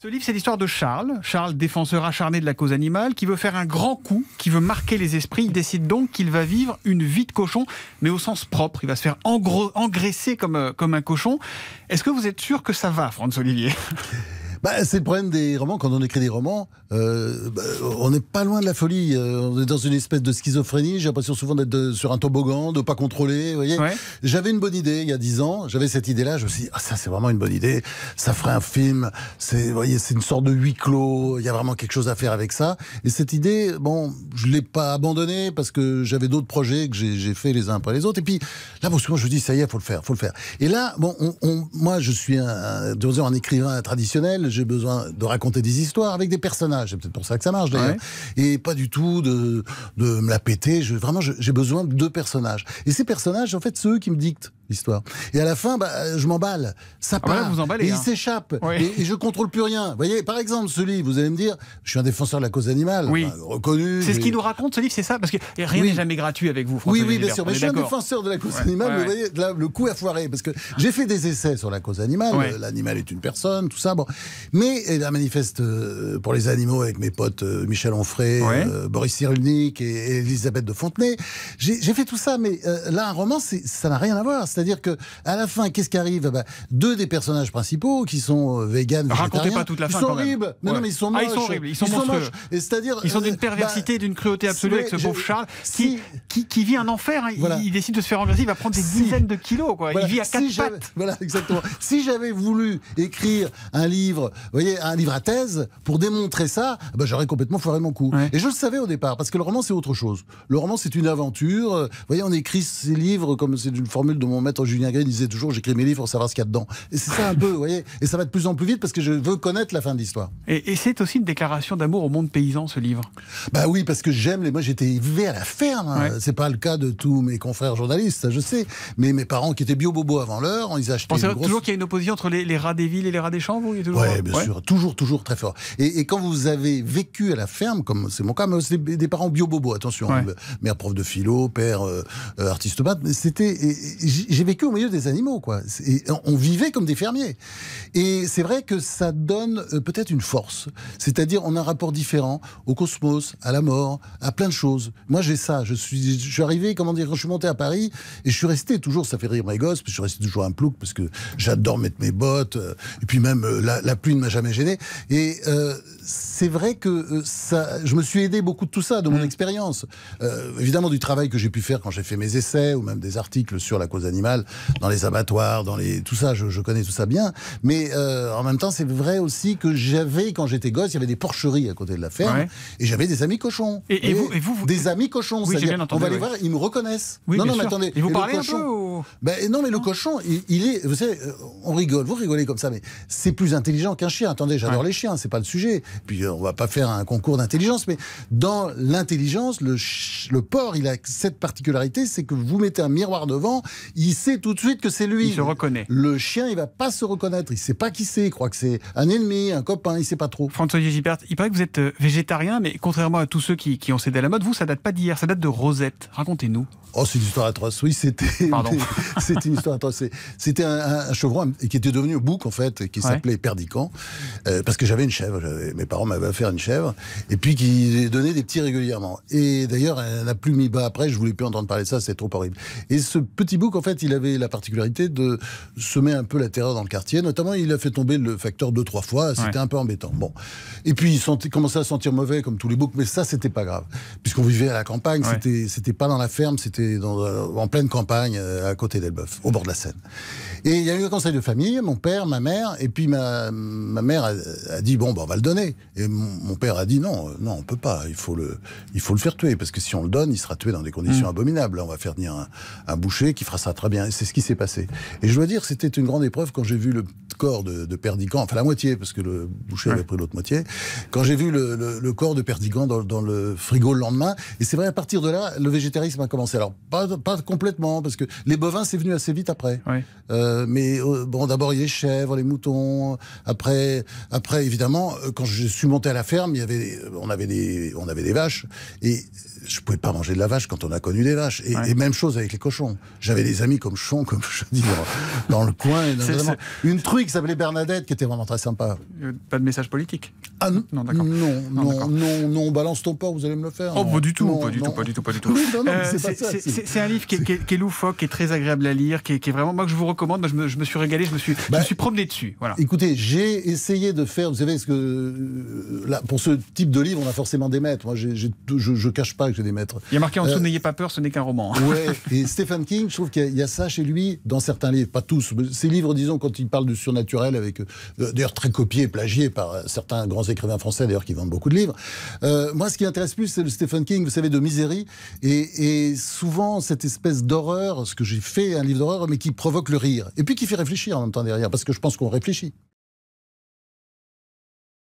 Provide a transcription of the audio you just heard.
Ce livre, c'est l'histoire de Charles. Charles, défenseur acharné de la cause animale, qui veut faire un grand coup, qui veut marquer les esprits. Il décide donc qu'il va vivre une vie de cochon, mais au sens propre. Il va se faire engraisser comme, euh, comme un cochon. Est-ce que vous êtes sûr que ça va, Franz Olivier Bah, c'est le problème des romans. Quand on écrit des romans, euh, bah, on n'est pas loin de la folie. Euh, on est dans une espèce de schizophrénie. J'ai l'impression souvent d'être sur un toboggan, de pas contrôler. Vous voyez J'avais une bonne idée il y a dix ans. J'avais cette idée-là. Je me suis dit, ah, ça, c'est vraiment une bonne idée. Ça ferait un film. C'est, voyez, c'est une sorte de huis clos. Il y a vraiment quelque chose à faire avec ça. Et cette idée, bon, je l'ai pas abandonnée parce que j'avais d'autres projets que j'ai fait les uns après les autres. Et puis là, bon, je me dis, ça y est, faut le faire, faut le faire. Et là, bon, moi, je suis un, un écrivain traditionnel j'ai besoin de raconter des histoires avec des personnages. C'est peut-être pour ça que ça marche d'ailleurs. Et pas du tout de, de me la péter. vraiment, j'ai besoin de personnages. Et ces personnages, en fait, ceux qui me dictent l'histoire. Et à la fin, bah, je m'emballe. Ça ah bah part. et il hein. s'échappe. Et, je contrôle plus rien. Vous voyez, par exemple, ce livre, vous allez me dire, je suis un défenseur de la cause animale, oui. reconnu. C'est ce qu'il nous raconte, ce livre, c'est ça Parce que rien n'est jamais gratuit avec vous. François oui, oui, bien sûr. Mais je suis un défenseur de la cause animale. mais Vous voyez, le coup a foiré. Parce que j'ai fait des essais sur la cause animale. Euh, l'animal est une personne, tout ça. Bon. Mais la manifeste euh, pour les animaux avec mes potes euh, Michel Onfray, Boris Cyrulnik et, Elisabeth de Fontenay. J'ai fait tout ça, mais là, un roman, ça n'a rien à voir c'est-à-dire que à la fin, qu'est-ce qui arrive bah, Deux des personnages principaux qui sont euh, véganes, racontez pas toute la fin. Ils sont horribles. Mais ils sont ah, moches. ils sont horribles. Ils sont, C'est-à-dire, ils sont d'une euh, bah, perversité, d'une cruauté absolue avec ce pauvre Charles qui, qui, vit un enfer. Il, décide de se faire enverser, Il va prendre des dizaines de kilos. Quoi. il vit à quatre pattes. Voilà, exactement. si j'avais voulu écrire un livre, voyez, un livre à thèse pour démontrer ça, bah, j'aurais complètement foiré mon coup. Et je le savais au départ parce que le roman c'est autre chose. Le roman c'est une aventure. voyez, on écrit ces livres comme c'est une formule de mon Maître Julien Green, disait toujours j'écris mes livres pour savoir ce qu'il y a dedans. Et c'est ça un peu, vous voyez. Et ça va de plus en plus vite parce que je veux connaître la fin de l'histoire. Et, c'est aussi une déclaration d'amour au monde paysan, ce livre. Bah oui, parce que j'aime les. Moi, j'étais élevé à la ferme. Hein. C'est pas le cas de tous mes confrères journalistes, je sais. Mais mes parents qui étaient bio-bobo avant l'heure, ils achetaient. On grosse... toujours qu'il y a une opposition entre les, rats des villes et les rats des champs, vous toujours... Oui, bien sûr. Toujours, toujours très fort. Et, quand vous avez vécu à la ferme, comme c'est mon cas, mais aussi des parents bio-bobo, attention. Hein, mère prof de philo, père euh, euh, artiste maths, c'était. J'ai vécu au milieu des animaux, quoi. on vivait comme des fermiers. Et c'est vrai que ça donne euh, peut-être une force. C'est-à-dire, on a un rapport différent au cosmos, à la mort, à plein de choses. Moi, j'ai ça. Je suis, arrivé, comment dire, je suis monté à Paris et je suis resté toujours, ça fait rire mes gosses, parce je suis resté toujours un plouc parce que j'adore mettre mes bottes. Euh, et puis même, euh, la, pluie ne m'a jamais gêné. Et c'est vrai que ça, je me suis aidé beaucoup de tout ça, de mon mm. expérience. évidemment, du travail que j'ai pu faire quand j'ai fait mes essais ou même des articles sur la cause animale dans les abattoirs, dans les tout ça, je, connais tout ça bien. Mais euh, en même temps, c'est vrai aussi que j'avais, quand j'étais gosse, il y avait des porcheries à côté de la ferme, et j'avais des amis cochons. Et, vous, vous, des amis cochons, on va les voir, ils me reconnaissent. Oui, non, non, attendez. Et vous parlez un peu ben, Non, mais le cochon, il, est, vous savez, on rigole, vous rigolez comme ça, mais c'est plus intelligent qu'un chien. Attendez, j'adore les chiens, c'est pas le sujet. Puis euh, on va pas faire un concours d'intelligence, mais dans l'intelligence, le, le porc, il a cette particularité, c'est que vous mettez un miroir devant, il il sait tout de suite que c'est lui. Il se reconnaît. Le chien, il va pas se reconnaître. Il sait pas qui c'est. Il croit que c'est un ennemi, un copain. Il sait pas trop. François Gilbert, il paraît que vous êtes euh, végétarien, mais contrairement à tous ceux qui, ont cédé à la mode, vous, ça date pas d'hier, ça date de Rosette. Racontez-nous. Oh, c'est une histoire atroce. Oui, c'était. Pardon. c'est une histoire atroce. C'était un, un, chevron qui était devenu bouc, en fait, qui s'appelait Perdicant. Perdican. Euh, parce que j'avais une chèvre. Mes parents m'avaient offert une chèvre. Et puis, qui donnait des petits régulièrement. Et d'ailleurs, elle n'a plus mis bas après. Je voulais plus entendre parler de ça. C'est trop horrible. Et ce petit bouc, en fait, il avait la particularité de semer un peu la terreur dans le quartier. Notamment, il a fait tomber le facteur deux, trois fois. C'était un peu embêtant. Bon. Et puis, il commençait à sentir mauvais, comme tous les boucs, mais ça, c'était pas grave. Puisqu'on vivait à la campagne, c'était, c'était pas dans la ferme, c'était euh, en pleine campagne, euh, à côté d'Elbeuf, au bord de la Seine. Et il y a eu un conseil de famille, mon père, ma mère, et puis ma, ma mère a, dit bon, ben, on va le donner. Et mon, père a dit non, euh, non, on peut pas, il faut, le, il faut le faire tuer, parce que si on le donne, il sera tué dans des conditions mmh. abominables. on va faire venir un, boucher qui fera ça ah bien, c'est ce qui s'est passé. Et je dois dire, c'était une grande épreuve quand j'ai vu le corps de, de, enfin la moitié, parce que le boucher avait pris l'autre moitié, quand j'ai vu le, corps de Perdigan dans, le frigo le lendemain. Et c'est vrai, à partir de là, le végétarisme a commencé. Alors, pas, complètement, parce que les bovins, c'est venu assez vite après. Euh, mais euh, bon, d'abord, il y a les chèvres, les moutons. Après, après évidemment, euh, quand je suis monté à la ferme, il y avait, on, avait des, on avait des vaches. Et je pouvais pas manger de la vache quand on a connu des vaches. Et, même chose avec les cochons. J'avais des amis comme Chon, comme je dis, dans, dans le coin. Une truie qui s'appelait Bernadette, qui était vraiment très sympa. Euh, pas de message politique Ah non, non Non, non, balance ton porc, vous allez me le faire. Oh, pas du tout, pas, du tout euh, pas du tout, pas du tout, C'est un livre qui est, loufoque, qui est très agréable à lire, qui est, vraiment, moi que je vous recommande, moi, je, me, suis régalé, je me suis, je bah, suis promené dessus. Voilà. Écoutez, j'ai essayé de faire, vous savez, ce que, euh, pour ce type de livre, on a forcément des maîtres. Moi, je, je cache pas que maîtres. Il y a marqué en dessous, euh, n'ayez pas peur, ce n'est qu'un roman. et Stephen King, je trouve qu'il y, a ça chez lui dans certains livres, pas tous. Mais ses livres, disons, quand il parle du surnaturel, avec euh, d'ailleurs très copié plagié par euh, certains grands écrivains français, d'ailleurs, qui vendent beaucoup de livres. moi, ce qui m'intéresse plus, c'est le Stephen King, vous savez, de misérie. Et, et souvent, cette espèce d'horreur, ce que j'ai fait, un livre d'horreur, mais qui provoque le rire. Et puis qui fait réfléchir en même temps derrière, parce que je pense qu'on réfléchit.